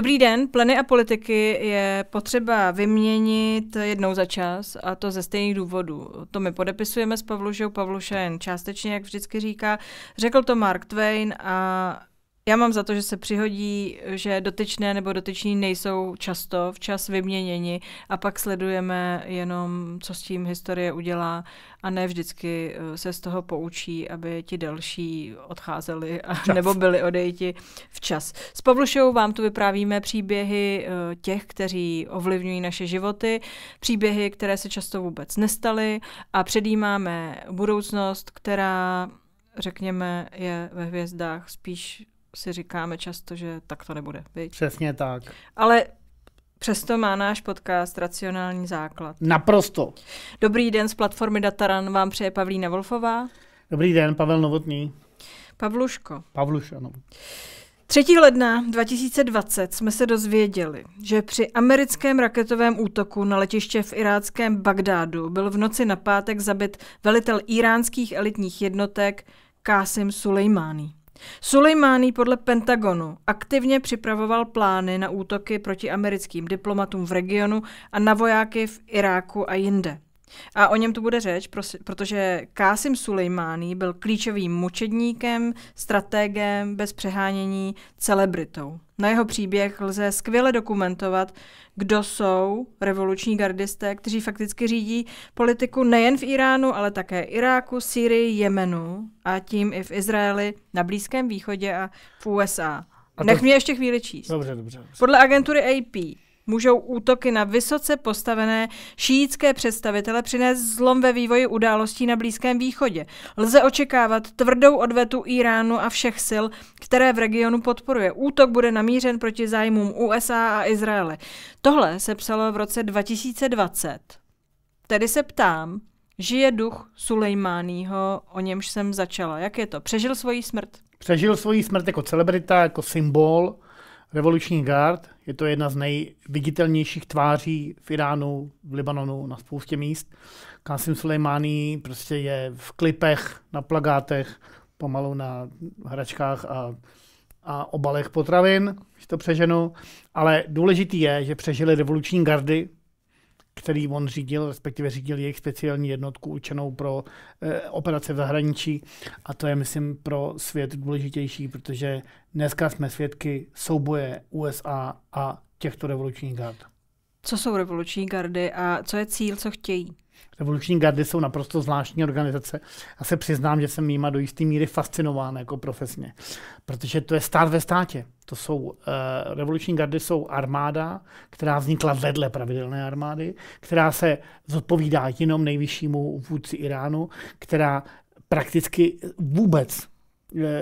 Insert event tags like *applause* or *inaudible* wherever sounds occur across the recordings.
Dobrý den, pleny a politiky je potřeba vyměnit jednou za čas a to ze stejných důvodů. To my podepisujeme s Pavlušou, Pavluša jen částečně, jak vždycky říká. Řekl to Mark Twain a já mám za to, že se přihodí, že dotyčné nebo dotyční nejsou často včas vyměněni a pak sledujeme jenom, co s tím historie udělá a ne vždycky eh, se z toho poučí, aby ti další odcházeli a, nebo byli odejti včas. S Pavlušou vám tu vyprávíme příběhy eh, těch, kteří ovlivňují naše životy, příběhy, které se často vůbec nestaly a předjímáme budoucnost, která řekněme, je ve hvězdách spíš si říkáme často, že tak to nebude. Viď? Přesně tak. Ale Přesto má náš podcast racionální základ. Naprosto. Dobrý den z platformy Dataran vám přeje Pavlína Wolfová. Dobrý den, Pavel Novotný. Pavluško. Pavluš, ano. 3. ledna 2020 jsme se dozvěděli, že při americkém raketovém útoku na letiště v iráckém Bagdádu byl v noci na pátek zabit velitel iránských elitních jednotek Kásim Sulejmány. Sulejmání podle Pentagonu aktivně připravoval plány na útoky proti americkým diplomatům v regionu a na vojáky v Iráku a jinde. A o něm tu bude řeč, protože Kásim Sulejmání byl klíčovým mučedníkem, strategem, bez přehánění, celebritou. Na jeho příběh lze skvěle dokumentovat, kdo jsou revoluční gardisté, kteří fakticky řídí politiku nejen v Iránu, ale také Iráku, Sýrii, Jemenu a tím i v Izraeli, na Blízkém východě a v USA. A to... Nech mě ještě chvíli číst. Dobře, dobře, dobře. Podle agentury AP můžou útoky na vysoce postavené šíjické představitele přinést zlom ve vývoji událostí na Blízkém východě. Lze očekávat tvrdou odvetu Iránu a všech sil, které v regionu podporuje. Útok bude namířen proti zájmům USA a Izraele. Tohle se psalo v roce 2020. Tedy se ptám, žije duch Sulejmáního, o němž jsem začala. Jak je to? Přežil svoji smrt? Přežil svoji smrt jako celebrita, jako symbol revoluční gard. Je to jedna z nejviditelnějších tváří v Iránu, v Libanonu, na spoustě míst. Kasim Soleimani prostě je v klipech, na plagátech, pomalu na hračkách a, a obalech potravin, když to přeženu. Ale důležitý je, že přežili revoluční gardy, který on řídil, respektive řídil jejich speciální jednotku učenou pro eh, operace v zahraničí. A to je, myslím, pro svět důležitější, protože dneska jsme svědky souboje USA a těchto revolučních gard. Co jsou revoluční gardy a co je cíl, co chtějí? Revoluční gardy jsou naprosto zvláštní organizace a se přiznám, že jsem jima do jisté míry fascinován jako profesně, protože to je stát ve státě. To jsou, uh, revoluční gardy jsou armáda, která vznikla vedle pravidelné armády, která se zodpovídá jenom nejvyššímu vůdci Iránu, která prakticky vůbec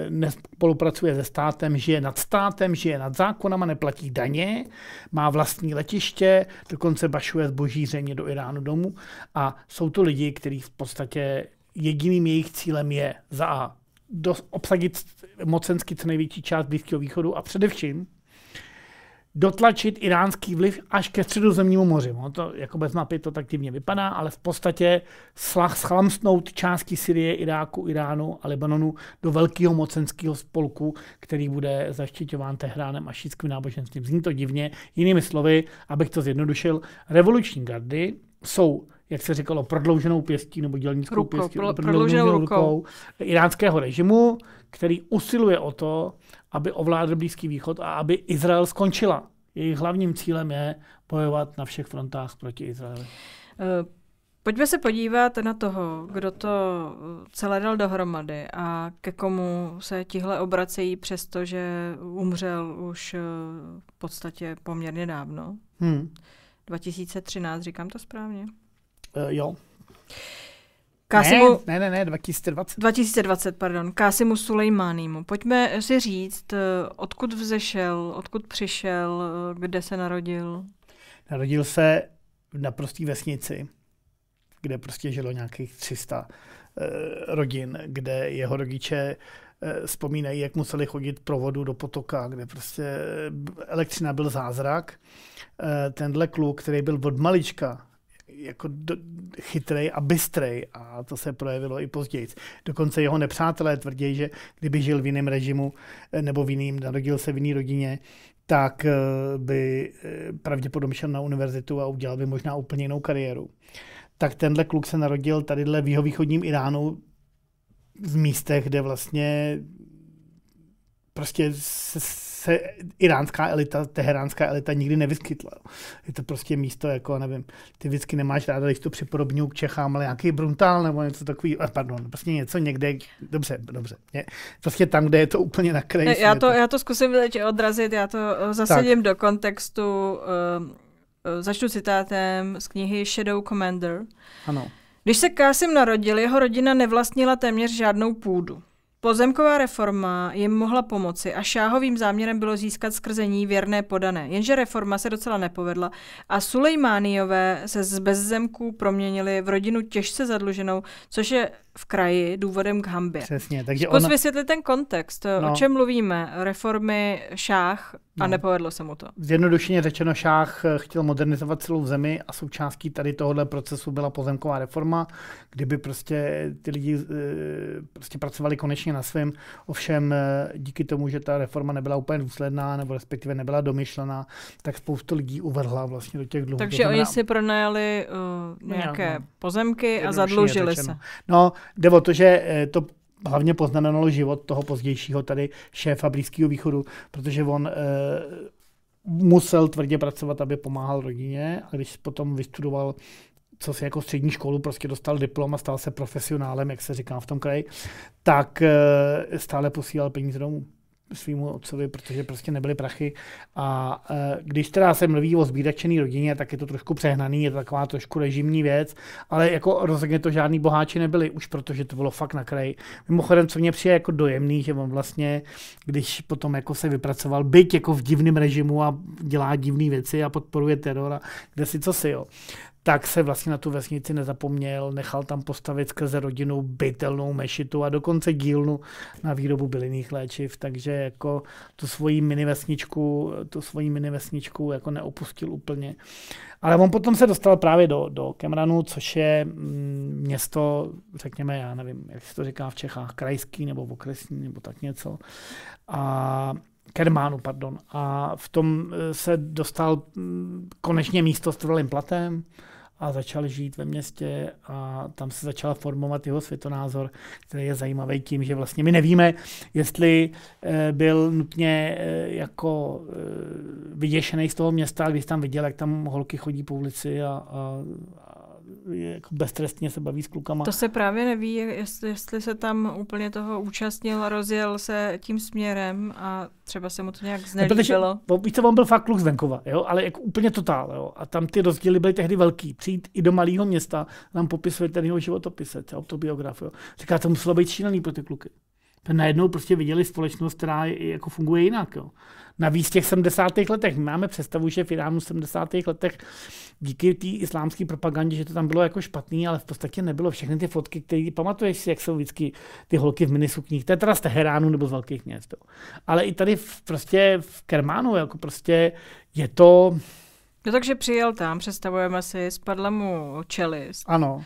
nespolupracuje se státem, žije nad státem, žije nad zákonama, neplatí daně, má vlastní letiště, dokonce bašuje zboží zřejmě do Iránu domů a jsou to lidi, kteří v podstatě jediným jejich cílem je za A dos, obsadit mocensky co největší část Blízkého východu a především dotlačit iránský vliv až ke středozemnímu moři. No to jako bez mapy to tak divně vypadá, ale v podstatě slah schlamstnout části Syrie, Iráku, Iránu a Libanonu do velkého mocenského spolku, který bude zaštiťován Tehránem a šítským náboženstvím. Zní to divně. Jinými slovy, abych to zjednodušil, revoluční gardy jsou jak se říkalo, prodlouženou pěstí nebo dělnickou Ruko, pěstí, pro, prodlouženou, prodlouženou rukou. rukou iránského režimu, který usiluje o to, aby ovládl Blízký východ a aby Izrael skončila. Jejich hlavním cílem je bojovat na všech frontách proti Izraeli. Uh, Pojďme se podívat na toho, kdo to eh, celé dal dohromady a ke komu se tihle obracejí, přestože umřel už eh, v podstatě poměrně dávno. Hmm. 2013, říkám to správně? Uh, jo. Kásimu, ne, ne, ne, 2020. 2020, pardon. Kásimu Sulejmánímu. Pojďme eh, si říct, eh, odkud vzešel, odkud přišel, kde se narodil. Narodil se v naprosté vesnici, kde prostě žilo nějakých 300 uh, rodin, kde jeho rodiče uh, vzpomínají, jak museli chodit pro vodu do potoka, kde prostě elektřina byl zázrak. Uh, tenhle kluk, který byl od malička jako do, chytrej a bystrej a to se projevilo i později. Dokonce jeho nepřátelé tvrdí, že kdyby žil v jiném režimu eh, nebo v jiném narodil se v jiné rodině, tak eh, by eh, pravděpodobně šel na univerzitu a udělal by možná úplně jinou kariéru. Tak tenhle kluk se narodil tadyhle v jihovýchodním Iránu v místech, kde vlastně prostě se se iránská elita, teheránská elita nikdy nevyskytla. Je to prostě místo, jako nevím, ty vždycky nemáš ráda, když to připodobňují k Čechám, ale nějaký bruntál nebo něco takový, eh, pardon, prostě něco někde, dobře, dobře. ne, prostě tam, kde je to úplně na kraji. Já to, to, já to zkusím teď odrazit, já to eh, zasadím tak. do kontextu, um, začnu citátem z knihy Shadow Commander. Ano. Když se Kásim narodil, jeho rodina nevlastnila téměř žádnou půdu. Pozemková reforma jim mohla pomoci a šáhovým záměrem bylo získat skrze ní věrné podané. Jenže reforma se docela nepovedla a Sulejmániové se z bezzemků proměnili v rodinu těžce zadluženou, což je v kraji důvodem k hambě. Přesně, takže Zkus ona... vysvětlit ten kontext, eh, no. o čem mluvíme, reformy šách a no. nepovedlo se mu to. Zjednodušeně řečeno, šách eh, chtěl modernizovat celou zemi a součástí tady tohohle procesu byla pozemková reforma, kdyby prostě ty lidi eh, prostě pracovali konečně na svém, ovšem díky tomu, že ta reforma nebyla úplně důsledná nebo respektive nebyla domyšlená, tak spoustu lidí uvrhla vlastně do těch dluhů. Takže znamená... oni si pronajali uh, nějaké no, no. pozemky a zadlužili řečeno. se. No, Jde o to, že eh, to hlavně poznamenalo život toho pozdějšího tady šéfa Blízkého východu, protože on eh, musel tvrdě pracovat, aby pomáhal rodině a když potom vystudoval co si jako střední školu, prostě dostal diplom a stal se profesionálem, jak se říká v tom kraji, tak eh, stále posílal peníze domů svýmu otcovi, protože prostě nebyly prachy. A e, když teda se mluví o zbídačený rodině, tak je to trošku přehnaný, je to taková trošku režimní věc, ale jako rozhodně to žádný boháči nebyli, už protože to bylo fakt na kraji. Mimochodem, co mě přijde jako dojemný, že on vlastně, když potom jako se vypracoval, byť jako v divném režimu a dělá divné věci a podporuje teror a kde si co si, jo, tak se vlastně na tu vesnici nezapomněl, nechal tam postavit skrze rodinu bytelnou mešitu a dokonce dílnu na výrobu bylinných léčiv, takže jako tu svoji mini vesničku, tu svoji mini vesničku jako neopustil úplně. Ale on potom se dostal právě do, do Kemranu, což je mm, město, řekněme, já nevím, jak se to říká v Čechách, krajský nebo okresní nebo tak něco. A Kermánu, pardon. A v tom eh, se dostal mm, konečně místo s trvalým platem a začal žít ve městě a tam se začal formovat jeho světonázor, který je zajímavý tím, že vlastně my nevíme, jestli eh, byl nutně eh, jako eh, vyděšený z toho města, když tam viděl, jak tam holky chodí po ulici a, a, jako beztrestně se baví s klukama. To se právě neví, jestli, jestli se tam úplně toho účastnil a rozjel se tím směrem a třeba se mu to nějak znelíbilo. Ne, protože, on byl fakt kluk z venkova, jo? ale jako úplně totál. Jo? A tam ty rozdíly byly tehdy velký. Přijít i do malého města, nám popisuje ten jeho životopisec, autobiograf. Jo? Říká, to muselo být šílený pro ty kluky najednou prostě viděli společnost, která jako funguje jinak. Jo. Navíc v těch 70. letech. My máme představu, že v Iránu v 70. letech díky té islámské propagandě, že to tam bylo jako špatný, ale v podstatě nebylo. Všechny ty fotky, které pamatuješ si, jak jsou vždycky ty holky v minisukních, to je teda z Teheránu nebo z velkých měst. Jo. Ale i tady v, prostě v Kermánu, jako prostě je to... No takže přijel tam, představujeme si, spadla mu čelist. Ano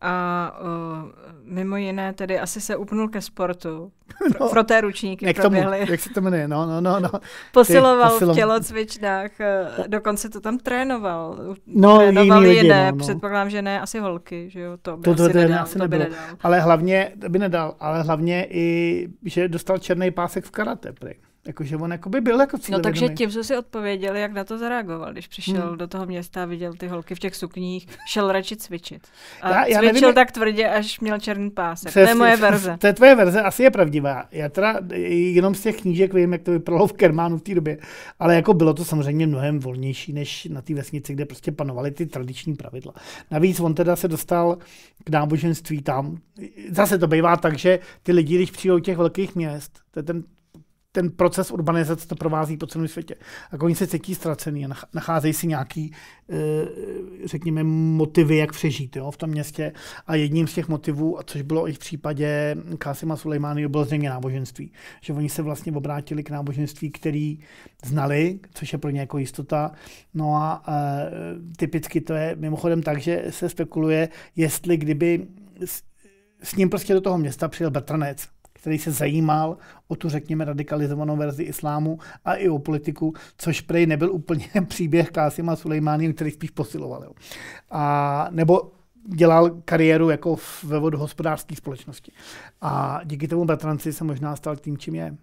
a uh, mimo jiné tedy asi se upnul ke sportu. *laughs* Pro, no, pro té ručníky jak proběhly. Tomu, jak se to jmenuje, no, no, no. no. *laughs* Posiloval Ty, posilom... v tělocvičnách, eh, dokonce to tam trénoval. No, Trénoval jiné, lidi, no, no. předpokládám, že ne asi holky, že jo, to by to, asi, to, to nedal, asi to by nedal. Ale hlavně, to by nedal, ale hlavně i, že dostal černý pásek v karate, Prý. Jakože on by byl jako cílevědomý. No takže tím jsme si odpověděli, jak na to zareagoval, když přišel hmm. do toho města, viděl ty holky v těch sukních, šel radši cvičit. A já, já cvičil nevím, tak tvrdě, až měl černý pásek. Přes, to je moje verze. To je tvoje verze, asi je pravdivá. Já teda jenom z těch knížek vím, jak to vypadalo v Kermánu v té době, ale jako bylo to samozřejmě mnohem volnější než na té vesnici, kde prostě panovaly ty tradiční pravidla. Navíc on teda se dostal k náboženství tam. Zase to bývá tak, že ty lidi, když přijdou těch velkých měst, to je ten ten proces urbanizace to provází po celém světě. A oni se cítí ztracený a nacházejí si nějaký, eh, řekněme, motivy, jak přežít jo, v tom městě. A jedním z těch motivů, a což bylo i v případě Kasima Sulejmány, bylo zřejmě náboženství. Že oni se vlastně obrátili k náboženství, který znali, což je pro ně jako jistota. No a eh, typicky to je mimochodem tak, že se spekuluje, jestli kdyby s, s ním prostě do toho města přijel Bertranec, který se zajímal o tu, řekněme, radikalizovanou verzi islámu a i o politiku, což prej nebyl úplně *laughs* příběh Kásima Sulejmánem, který spíš posiloval. Jo. A, nebo dělal kariéru jako ve vodohospodářské společnosti. A díky tomu bratranci se možná stal tím, čím je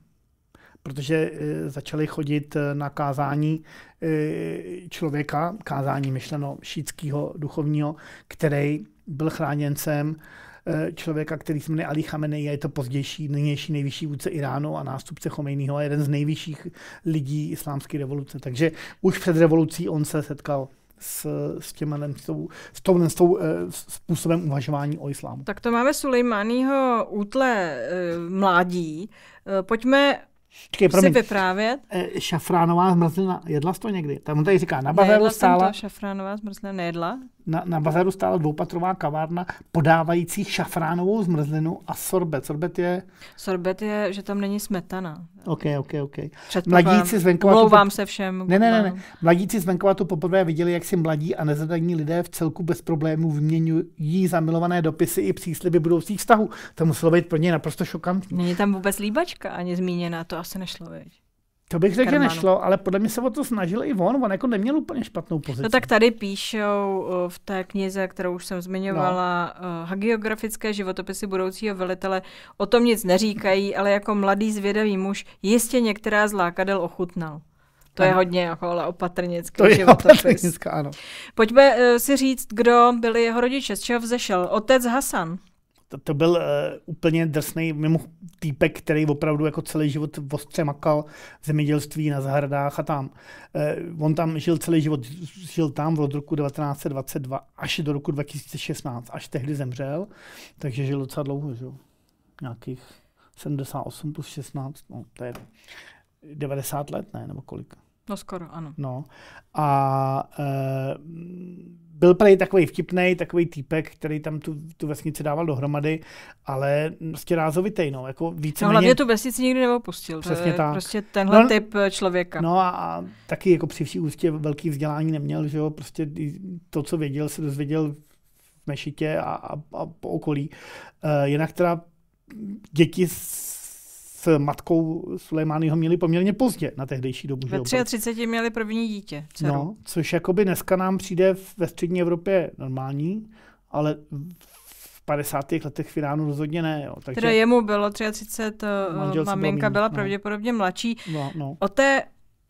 protože e, začali chodit e, na kázání e, člověka, kázání myšleno šítského duchovního, který byl chráněncem Eh, člověka, který se jmenuje Ali Khamenei, je to pozdější, nynější nejvyšší vůdce Iránu a nástupce Chomejního a jeden z nejvyšších lidí islámské revoluce. Takže už před revolucí on se setkal s, s, těma, s, tou, s, tou, s tou eh, způsobem uvažování o islámu. Tak to máme Sulejmaního útle eh, mládí. Pojďme Čekaj, si vyprávět. Šafránová zmrzlina, jedla to někdy? Tam tady říká, na bazéru stála. To, šafránová zmrzlina nejedla na, na bazaru stála dvoupatrová kavárna podávající šafránovou zmrzlinu a sorbet. Sorbet je... Sorbet je, že tam není smetana. OK, OK, OK. Mladíci z venkova... Omlouvám se všem. Ne, ne, ne, ne. Mladíci z venkova tu poprvé viděli, jak si mladí a nezadaní lidé v celku bez problémů vyměňují zamilované dopisy i přísliby budoucích vztahů. To muselo být pro ně naprosto šokantní. Není tam vůbec líbačka ani zmíněna, to asi nešlo, viď? To bych řekl, že nešlo, ale podle mě se o to snažil i on, on jako neměl úplně špatnou pozici. No tak tady píšou uh, v té knize, kterou už jsem zmiňovala, no. Uh, hagiografické životopisy budoucího velitele, o tom nic neříkají, ale jako mladý zvědavý muž jistě některá z lákadel ochutnal. To ano. je hodně jako ale opatrnický to životopis. Je ano. Pojďme uh, si říct, kdo byli jeho rodiče, z čeho vzešel. Otec Hasan to, to byl uh, úplně drsný mimo týpek, který opravdu jako celý život ostře makal v zemědělství na zahradách a tam. Uh, on tam žil celý život, žil tam od roku 1922 až do roku 2016, až tehdy zemřel, takže žil docela dlouho, že? nějakých 78 plus 16, no to je 90 let, ne, nebo kolik. No skoro, ano. No. A e, byl prej takový vtipný, takový týpek, který tam tu, tu vesnici dával dohromady, ale prostě rázovitej, no, jako více No hlavně méně... tu vesnici nikdy neopustil, Přesně to je tak. prostě tenhle no, no. typ eh, člověka. No a, a taky jako při vší ústě velký vzdělání neměl, že jo, prostě to, co věděl, se dozvěděl v mešitě a, a, a po okolí. E, jinak teda děti s s matkou Sulejmányho měli poměrně pozdě na tehdejší dobu. Ve 33 měli první dítě, dceru. No, což jakoby dneska nám přijde ve střední Evropě normální, ale v 50. letech v Iránu rozhodně ne. Jo. Takže teda jemu bylo 33, eh, maminka byla no. pravděpodobně mladší. No, no. O té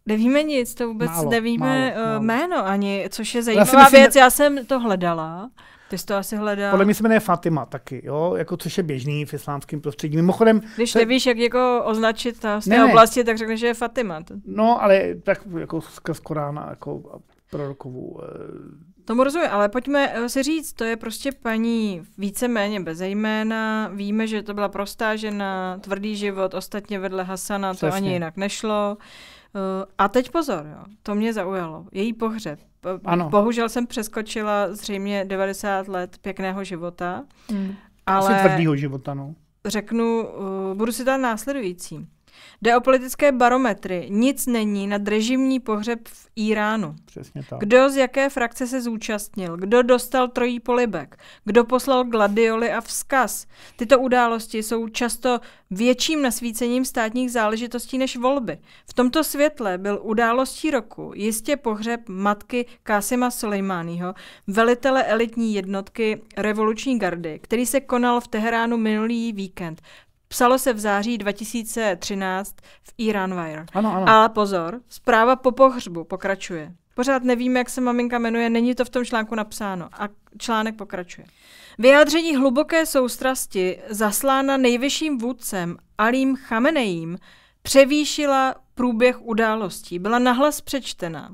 Nevíme nic, to vůbec málo, nevíme málo, eh, málo. jméno ani, což je zajímavá já myslím, věc. Já jsem to hledala. Ty jsi to asi hledal. Podle mě se jmenuje Fatima taky, jo? Jako, což je běžný v islámském prostředí. Mimochodem... Když se... nevíš, jak jako označit ta z té ne, oblasti, ne. tak řekneš, že je Fatima. No, ale tak jako skrz Korána, jako prorokovou eh, Tomu rozumím, ale pojďme eh, si říct, to je prostě paní víceméně bezejména. víme, že to byla prostá žena, tvrdý život, ostatně vedle Hasana Přesně. to ani jinak nešlo. Eh, a teď pozor, jo, to mě zaujalo, její pohřeb. Ano. Bohužel jsem přeskočila zřejmě 90 let pěkného života. Hmm. Ale Asi tvrdýho života, no. Řeknu, eh, budu si dát následující. Jde o politické barometry. Nic není nad režimní pohřeb v Iránu. Přesně tak. Kdo z jaké frakce se zúčastnil, kdo dostal trojí polibek, kdo poslal gladioly a vzkaz. Tyto události jsou často větším nasvícením státních záležitostí než volby. V tomto světle byl událostí roku jistě pohřeb matky Kásima Soleimányho, velitele elitní jednotky revoluční gardy, který se konal v Teheránu minulý víkend. Psalo se v září 2013 v Iran Wire. Ano, ano. Ale pozor, zpráva po pohřbu pokračuje. Pořád nevím, jak se maminka jmenuje, není to v tom článku napsáno. A článek pokračuje. Vyjádření hluboké soustrasti zaslána nejvyšším vůdcem Alím chamenejím převýšila průběh událostí, byla nahlas přečtená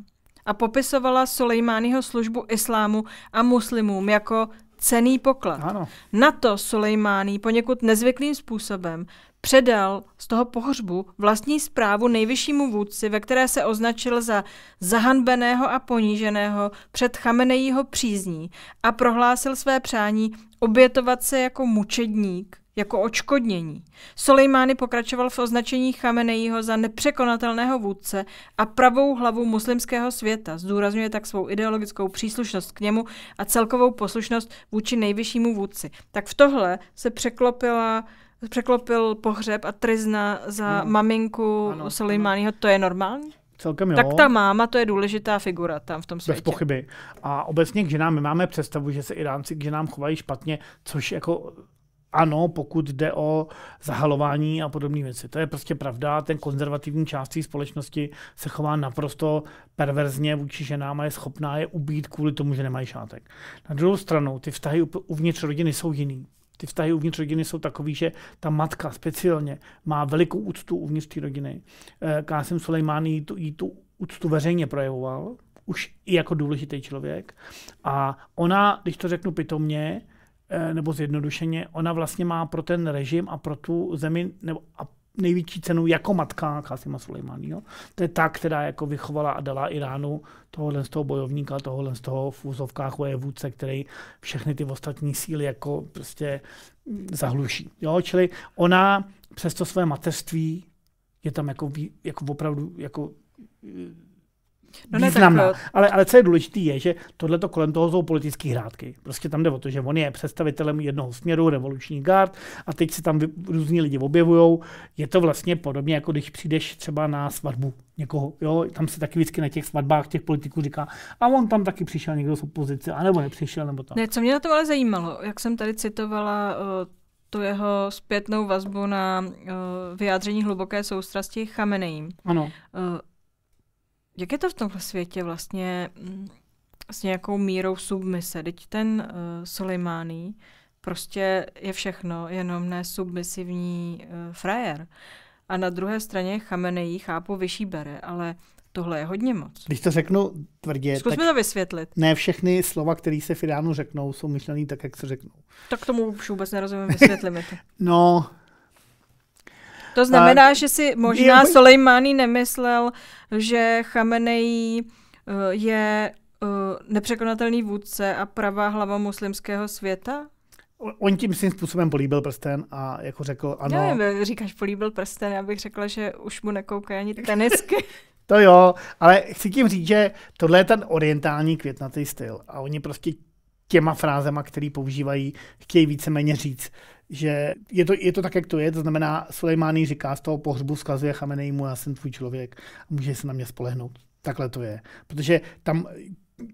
a popisovala Soleimányho službu islámu a muslimům jako cený poklad. Ano. Na to Sulejmání poněkud nezvyklým způsobem předal z toho pohřbu vlastní zprávu nejvyššímu vůdci, ve které se označil za zahanbeného a poníženého před Chamenejího přízní a prohlásil své přání obětovat se jako mučedník jako očkodnění. Soleimány pokračoval v označení Chameneího za nepřekonatelného vůdce a pravou hlavu muslimského světa. Zdůrazňuje tak svou ideologickou příslušnost k němu a celkovou poslušnost vůči nejvyššímu vůdci. Tak v tohle se překlopila překlopil pohřeb a trizna za no. maminku Soleimányho, to je normální? Celkem jo. Tak ta máma, to je důležitá figura tam v tom světě. Bez pochyby. A obecně k ženám, my máme představu, že se Iránci k ženám chovají špatně, což jako ano, pokud jde o zahalování a podobné věci. To je prostě pravda. Ten konzervativní část té společnosti se chová naprosto perverzně vůči ženám a je schopná je ubít kvůli tomu, že nemají šátek. Na druhou stranu, ty vztahy uvnitř rodiny jsou jiný ty vztahy uvnitř rodiny jsou takový, že ta matka speciálně má velikou úctu uvnitř té rodiny. Eh, Kásim Sulejmán jí tu, jí tu úctu veřejně projevoval, už i jako důležitý člověk. A ona, když to řeknu pitomně, Eh, nebo zjednodušeně, ona vlastně má pro ten režim a pro tu zemi nebo, a největší cenu jako matka Kasima Sulejmany. To je ta, která jako vychovala a dala Iránu tohohle z toho bojovníka, tohohle z toho v úzovkách je vůdce, který všechny ty ostatní síly jako prostě zahluší. Jo? Čili ona přes to své mateřství je tam jako, jako opravdu jako eh, no, významná. Ne, tak... Eh, ale, ale co je důležité, je, že tohle kolem toho jsou politické hrádky. Prostě tam jde o to, že on je představitelem jednoho směru, revoluční gard, a teď se tam různí lidi objevují. Je to vlastně podobně, jako když přijdeš třeba na svatbu někoho. Jo? Tam se taky vždycky na těch svatbách těch politiků říká, a on tam taky přišel někdo z opozice, anebo nepřišel, nebo tak. Ne, co mě na to ale zajímalo, jak jsem tady citovala eh, tu jeho zpětnou vazbu na uh, vyjádření hluboké soustrasti Chamenejím. Ano. Uh, jak je to v tomhle světě vlastně mm, s nějakou mírou submise? Teď ten uh, Soleimani prostě je všechno, jenom ne submisivní uh, frajer. A na druhé straně Chamenejí chápu vyšší bere, ale tohle je hodně moc. Když to řeknu tvrdě, Zkus tak to vysvětlit. Ne všechny slova, které se v Iránu řeknou, jsou myšlené tak, jak se řeknou. Tak tomu už vůbec nerozumím, vysvětlíme to. *laughs* no, to znamená, a, že si možná je, Soleimani nemyslel, že Chamenei uh, eh, je uh, nepřekonatelný vůdce a pravá hlava muslimského světa? On tím svým způsobem políbil prsten a jako řekl ano. Já nevím, říkáš políbil prsten, já bych řekla, že už mu nekoukají ani tenisky. *laughs* to jo, ale chci tím říct, že tohle je ten orientální květnatý styl a oni prostě těma frázema, který používají, chtějí víceméně říct, že je to, je to tak, jak to je, to znamená, Sulejmání říká, z toho pohřbu zkazuje Chamenejmu, já jsem tvůj člověk, může se na mě spolehnout. Takhle to je. Protože tam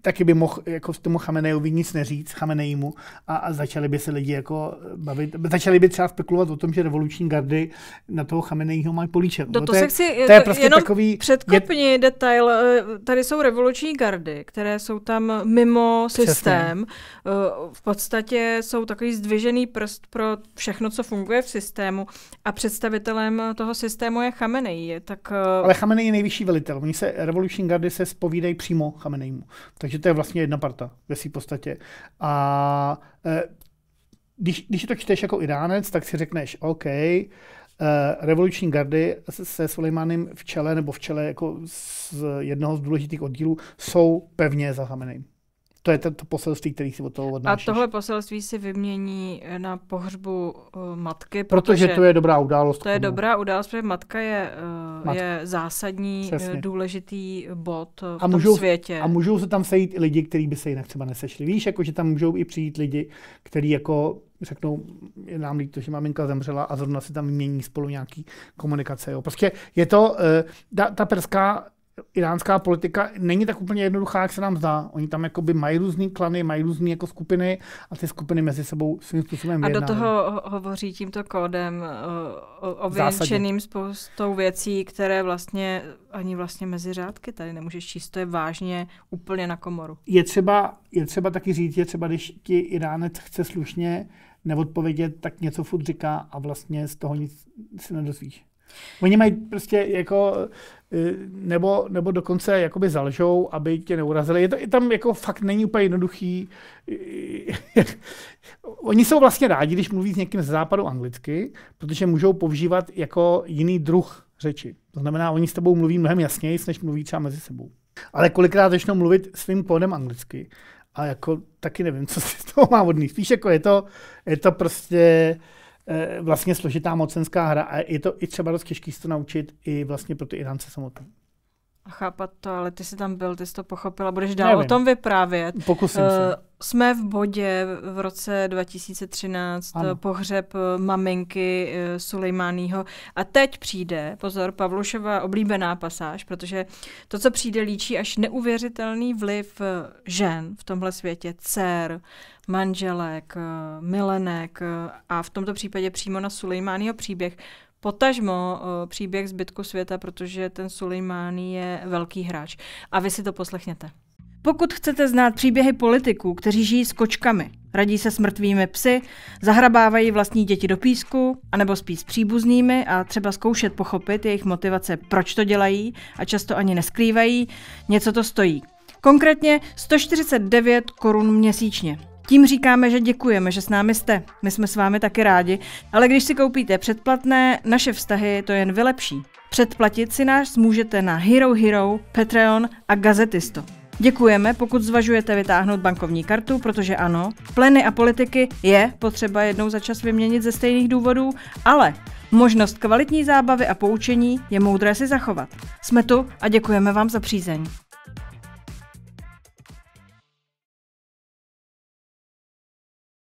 taky by mohl jako tomu Chamenejovi nic neříct, Chamenejmu, a, a začali by se lidi jako bavit, začali by třeba spekulovat o tom, že revoluční gardy na toho Chamenejho mají políček. To, no, to, to, je, chci, to je prostě jenom takový... předkopní je... detail, eh, tady jsou revoluční gardy, které jsou tam mimo systém. Přesně. Eh, v podstatě jsou takový zdvižený prst pro všechno, co funguje v systému a představitelem toho systému je Chamenej. Tak... Eh, Ale Chamenej je nejvyšší velitel. Oni se, revoluční gardy se spovídají přímo Chamenejmu. Takže to je vlastně jedna parta ve své podstatě. A e, když, když to čteš jako Iránec, tak si řekneš, OK, e, revoluční gardy se Sulejmanem v čele nebo v čele jako z jednoho z důležitých oddílů jsou pevně zahameny. To je to, poselství, který si od toho odnášíš. A tohle poselství si vymění na pohřbu uh, matky, protože, protože to je dobrá událost. To je dobrá událost, protože matka je, uh, matka. je zásadní, eh, Přesně. důležitý bod v a tom světě. A můžou se tam sejít i lidi, kteří by se jinak třeba nesešli. Víš, jako že tam můžou i přijít lidi, kteří jako řeknou, je nám líto, že maminka zemřela a zrovna si tam mění spolu nějaký komunikace. Jo. Prostě je to, uh, ta, ta perská iránská politika není tak úplně jednoduchá, jak se nám zdá. Oni tam jakoby mají různý klany, mají různé jako skupiny a ty skupiny mezi sebou svým způsobem A do toho hovoří tímto kódem ověnčeným spoustou věcí, které vlastně ani vlastně mezi řádky tady nemůžeš číst. To je vážně úplně na komoru. Je třeba, je třeba taky říct, je třeba, když ti Iránec chce slušně neodpovědět, tak něco furt říká a vlastně z toho nic si nedozvíš. Oni mají prostě jako eh, nebo, nebo dokonce jakoby zalžou, aby tě neurazili. Je to je tam jako fakt není úplně jednoduchý. *laughs* Oni jsou vlastně rádi, když mluví s někým z západu anglicky, protože můžou používat jako jiný druh řeči. To znamená, oni s tebou mluví mnohem jasněji, než mluví třeba mezi sebou. Ale kolikrát začnou mluvit svým kódem anglicky. A jako taky nevím, co si z toho má vodný. Spíš jako je to, je to prostě Eh, vlastně složitá mocenská hra a je to i třeba dost těžký se to naučit i vlastně pro ty Irance samotné a chápat to, ale ty jsi tam byl, ty jsi to pochopila, budeš dál Nevím. o tom vyprávět. Pokusím uh, se. Jsme v bodě v roce 2013, ano. pohřeb eh, maminky uh, a teď přijde, pozor, Pavlušova oblíbená pasáž, protože to, co přijde, líčí až neuvěřitelný vliv žen v tomhle světě, dcer, manželek, milenek a v tomto případě přímo na Sulejmánýho příběh, potažmo eh, příběh zbytku světa, protože ten Sulejmání je velký hráč. A vy si to poslechněte. Pokud chcete znát příběhy politiků, kteří žijí s kočkami, radí se s mrtvými psy, zahrabávají vlastní děti do písku, anebo spí s příbuznými a třeba zkoušet pochopit jejich motivace, proč to dělají a často ani neskrývají, něco to stojí. Konkrétně 149 korun měsíčně. Tím říkáme, že děkujeme, že s námi jste. My jsme s vámi taky rádi, ale když si koupíte předplatné, naše vztahy to jen vylepší. Předplatit si nás můžete na Hero Hero, Patreon a Gazetisto. Děkujeme, pokud zvažujete vytáhnout bankovní kartu, protože ano, pleny a politiky je potřeba jednou za čas vyměnit ze stejných důvodů, ale možnost kvalitní zábavy a poučení je moudré si zachovat. Jsme tu a děkujeme vám za přízeň.